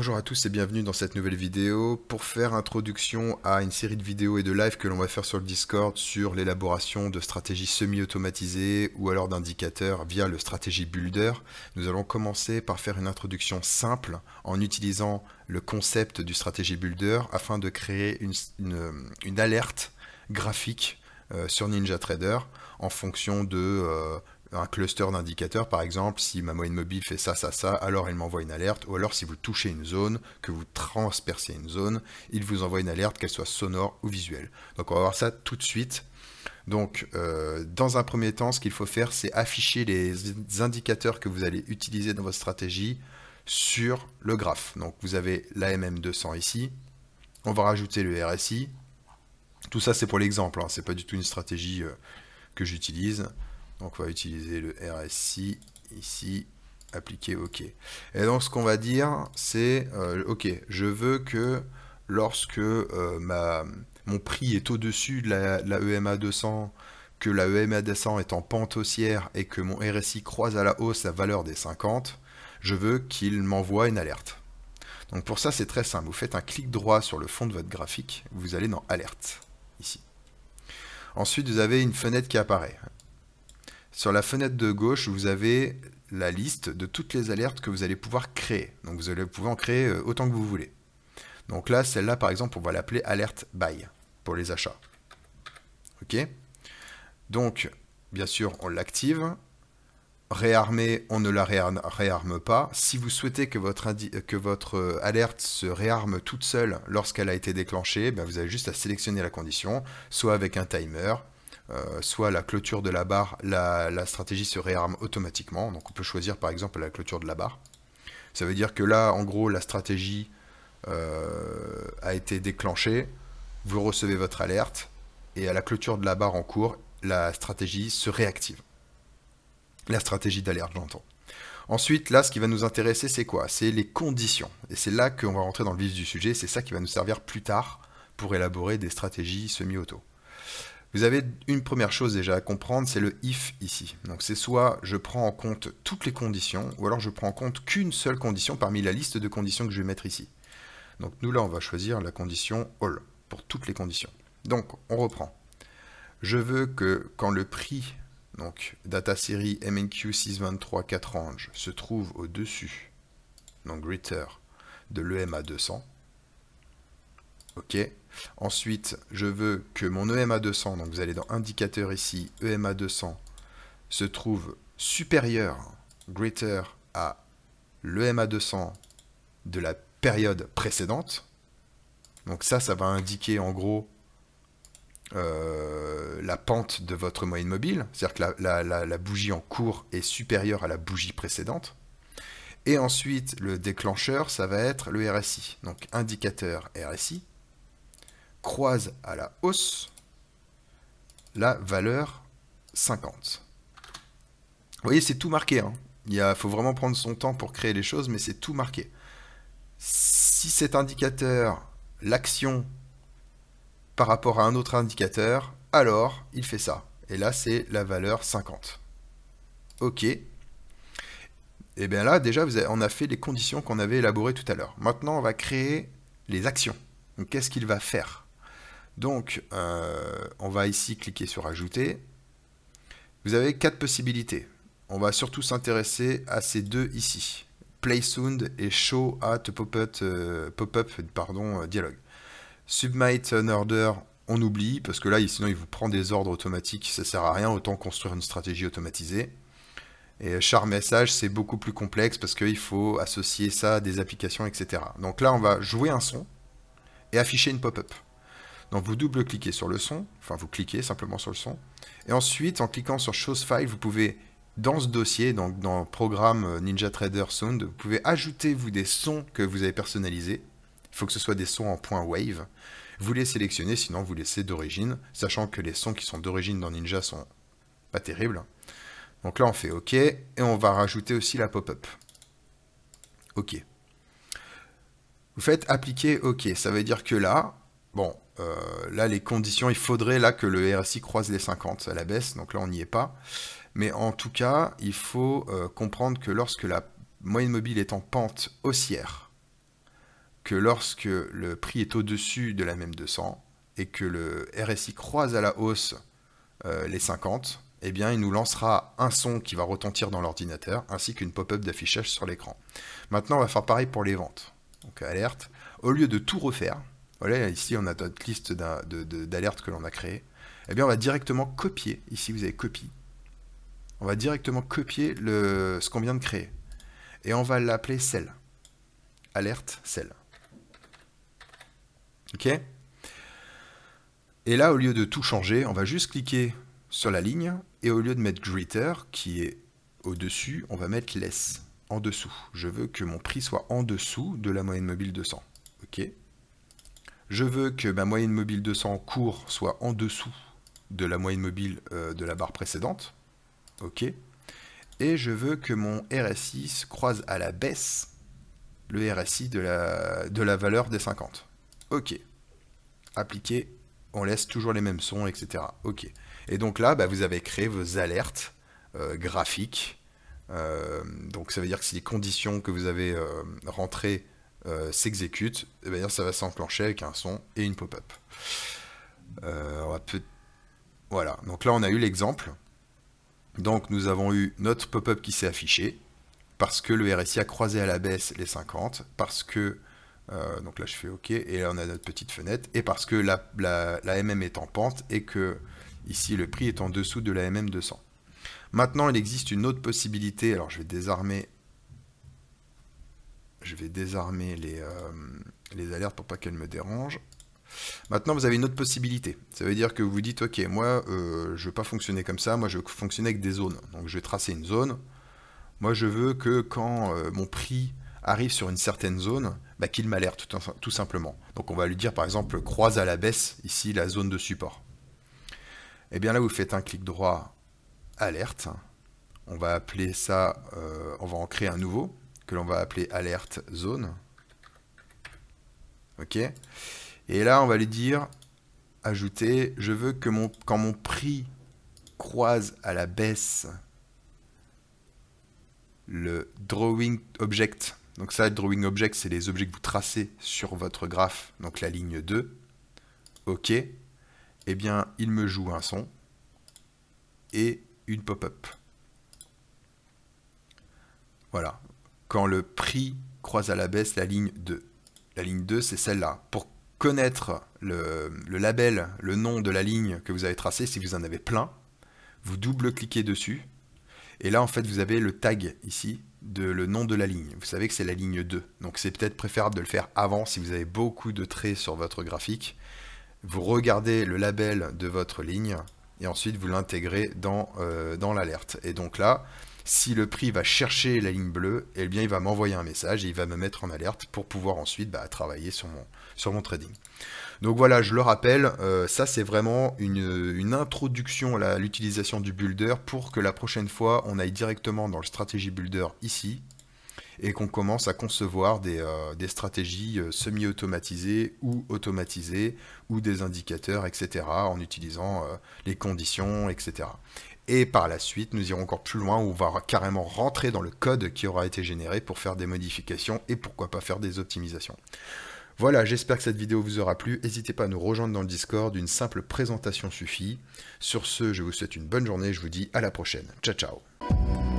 Bonjour à tous et bienvenue dans cette nouvelle vidéo pour faire introduction à une série de vidéos et de lives que l'on va faire sur le Discord sur l'élaboration de stratégies semi-automatisées ou alors d'indicateurs via le stratégie builder. Nous allons commencer par faire une introduction simple en utilisant le concept du stratégie builder afin de créer une, alerte graphique euh, sur NinjaTrader en fonction de euh, un cluster d'indicateurs, par exemple, si ma moyenne mobile fait ça, ça, ça, alors il m'envoie une alerte, ou alors si vous touchez une zone, que vous transpercez une zone, il vous envoie une alerte, qu'elle soit sonore ou visuelle. Donc on va voir ça tout de suite. Donc, euh, dans un premier temps, ce qu'il faut faire, c'est afficher les indicateurs que vous allez utiliser dans votre stratégie sur le graphe. Donc, vous avez l'AMM200 ici, on va rajouter le RSI. Tout ça, c'est pour l'exemple, hein. c'est pas du tout une stratégie euh, que j'utilise. Donc on va utiliser le RSI ici, appliquer OK. Et donc ce qu'on va dire, c'est euh, OK, je veux que lorsque euh, ma, mon prix est au-dessus de la, EMA 200, e que la EMA 200 est en pente haussière et que mon RSI croise à la hausse la valeur des 50, je veux qu'il m'envoie une alerte. Donc pour ça, c'est très simple. Vous faites un clic droit sur le fond de votre graphique, vous allez dans Alerte, ici. Ensuite, vous avez une fenêtre qui apparaît. Sur la fenêtre de gauche, vous avez la liste de toutes les alertes que vous allez pouvoir créer. Donc vous allez pouvoir en créer euh, autant que vous voulez. Donc là, celle-là, par exemple, on va l'appeler alerte buy pour les achats. OK Donc, bien sûr, on l'active. Réarmer, on ne la réarme pas. Si vous souhaitez que votre, euh, alerte se réarme toute seule lorsqu'elle a été déclenchée, ben, vous avez juste à sélectionner la condition, soit avec un timer, euh, soit la clôture de la barre, la, stratégie se réarme automatiquement. Donc on peut choisir par exemple la clôture de la barre. Ça veut dire que là, en gros, la stratégie euh, a été déclenchée, vous recevez votre alerte, et à la clôture de la barre en cours, la stratégie se réactive. La stratégie d'alerte, j'entends. Ensuite, là, ce qui va nous intéresser, c'est quoi C'est les conditions. Et c'est là qu'on va rentrer dans le vif du sujet, c'est ça qui va nous servir plus tard pour élaborer des stratégies semi-auto. Vous avez une première chose déjà à comprendre, c'est le if ici. Donc c'est soit je prends en compte toutes les conditions, ou alors je prends en compte qu'une seule condition parmi la liste de conditions que je vais mettre ici. Donc nous là, on va choisir la condition all, pour toutes les conditions. Donc on reprend. Je veux que quand le prix, donc data série MNQ 623 4 range, se trouve au-dessus, donc greater, de l'EMA 200, OK. Ensuite, je veux que mon EMA200, donc vous allez dans indicateur ici, EMA200, se trouve supérieur, greater, à l'EMA200 de la période précédente. Donc ça, ça va indiquer en gros euh, la pente de votre moyenne mobile, c'est-à-dire que la, bougie en cours est supérieure à la bougie précédente. Et ensuite, le déclencheur, ça va être le RSI, donc indicateur RSI, croise à la hausse la valeur 50. Vous voyez, c'est tout marqué. Hein. Il faut vraiment prendre son temps pour créer les choses, mais c'est tout marqué. Si cet indicateur, l'action, par rapport à un autre indicateur, alors il fait ça. Et là, c'est la valeur 50. OK. Et eh bien là, déjà, on a fait les conditions qu'on avait élaborées tout à l'heure. Maintenant, on va créer les actions. Qu'est-ce qu'il va faire donc, euh, on va ici cliquer sur Ajouter. Vous avez quatre possibilités. On va surtout s'intéresser à ces deux ici. Play Sound et Show at Pop-up euh, pardon, euh, dialogue. Submit an order, on oublie, parce que là, sinon, il vous prend des ordres automatiques, ça sert à rien, autant construire une stratégie automatisée. Et char message, c'est beaucoup plus complexe parce qu'il faut associer ça à des applications, etc. Donc là, on va jouer un son et afficher une pop-up. Donc vous double-cliquez sur le son, enfin vous cliquez simplement sur le son, et ensuite en cliquant sur Shows File, vous pouvez dans ce dossier, donc dans programme euh, Ninja Trader Sound, vous pouvez ajouter vous des sons que vous avez personnalisés. Il faut que ce soit des sons en point wave. Vous les sélectionnez, sinon vous laissez d'origine, sachant que les sons qui sont d'origine dans Ninja sont pas terribles. Donc là on fait OK, et on va rajouter aussi la pop-up. OK. Vous faites appliquer OK, ça veut dire que là, bon, euh, là, les conditions, il faudrait là que le RSI croise les 50 à la baisse, donc là, on n'y est pas. Mais en tout cas, il faut euh, comprendre que lorsque la moyenne mobile est en pente haussière, que lorsque le prix est au-dessus de la même 200 et que le RSI croise à la hausse euh, les 50, eh bien, il nous lancera un son qui va retentir dans l'ordinateur ainsi qu'une pop-up d'affichage sur l'écran. Maintenant, on va faire pareil pour les ventes. Donc, alerte. Au lieu de tout refaire, voilà, ici, on a notre liste d'alertes que l'on a créée. Eh bien, on va directement copier. Ici, vous avez copie. On va directement copier ce qu'on vient de créer. Et on va l'appeler celle. Alerte celle. OK Et là, au lieu de tout changer, on va juste cliquer sur la ligne. Et au lieu de mettre greeter, qui est au-dessus, on va mettre less, en dessous. Je veux que mon prix soit en dessous de la moyenne mobile 200. OK je veux que ma moyenne mobile 200 cours soit en dessous de la moyenne mobile euh, de la barre précédente. OK. Et je veux que mon RSI se croise à la baisse le RSI de la, de la valeur des 50. OK. Appliquer, on laisse toujours les mêmes sons, etc. OK. Et donc là, bah, vous avez créé vos alertes euh, graphiques. Euh, donc ça veut dire que si les conditions que vous avez rentrées euh, s'exécute, et ça va s'enclencher avec un son et une pop-up. Euh, voilà, donc là on a eu l'exemple. Donc nous avons eu notre pop-up qui s'est affiché, parce que le RSI a croisé à la baisse les 50, parce que... Euh, donc là je fais OK, et là on a notre petite fenêtre, et parce que la, la, la MM est en pente, et que ici le prix est en dessous de la MM200. Maintenant il existe une autre possibilité, alors je vais désarmer je vais désarmer euh, les, alertes pour pas qu'elles me dérangent. Maintenant, vous avez une autre possibilité. Ça veut dire que vous dites, ok, moi, euh, je ne veux pas fonctionner comme ça, moi, je veux fonctionner avec des zones. Donc, je vais tracer une zone. Moi, je veux que quand euh, mon prix arrive sur une certaine zone, bah, qu'il m'alerte, tout, simplement. Donc, on va lui dire, par exemple, croise à la baisse, ici, la zone de support. Et eh bien là, vous faites un clic droit, alerte. On va appeler ça, on va en créer un nouveau que l'on va appeler alerte zone. Ok Et là, on va lui dire, ajouter, je veux que mon, quand mon prix croise à la baisse le drawing object. Donc ça, drawing object, c'est les objets que vous tracez sur votre graphe, donc la ligne 2. OK. et eh bien, il me joue un son et une pop-up. Voilà quand le prix croise à la baisse la ligne 2. La ligne 2, c'est celle-là. Pour connaître le, label, le nom de la ligne que vous avez tracée, si vous en avez plein, vous double-cliquez dessus. Et là, en fait, vous avez le tag ici de le nom de la ligne. Vous savez que c'est la ligne 2. Donc c'est peut-être préférable de le faire avant si vous avez beaucoup de traits sur votre graphique. Vous regardez le label de votre ligne et ensuite vous l'intégrez dans, euh, dans l'alerte. Et donc là, si le prix va chercher la ligne bleue, eh bien, il va m'envoyer un message et il va me mettre en alerte pour pouvoir ensuite bah, travailler sur mon, sur mon trading. Donc voilà, je le rappelle, euh, ça c'est vraiment une, une introduction à l'utilisation du builder pour que la prochaine fois on aille directement dans le stratégie builder ici, et qu'on commence à concevoir des, euh, stratégies euh, semi-automatisées ou automatisées ou des indicateurs, etc., en utilisant euh, les conditions, etc. Et par la suite, nous irons encore plus loin où on va carrément rentrer dans le code qui aura été généré pour faire des modifications et pourquoi pas faire des optimisations. Voilà, j'espère que cette vidéo vous aura plu. N'hésitez pas à nous rejoindre dans le Discord, une simple présentation suffit. Sur ce, je vous souhaite une bonne journée, je vous dis à la prochaine. Ciao ciao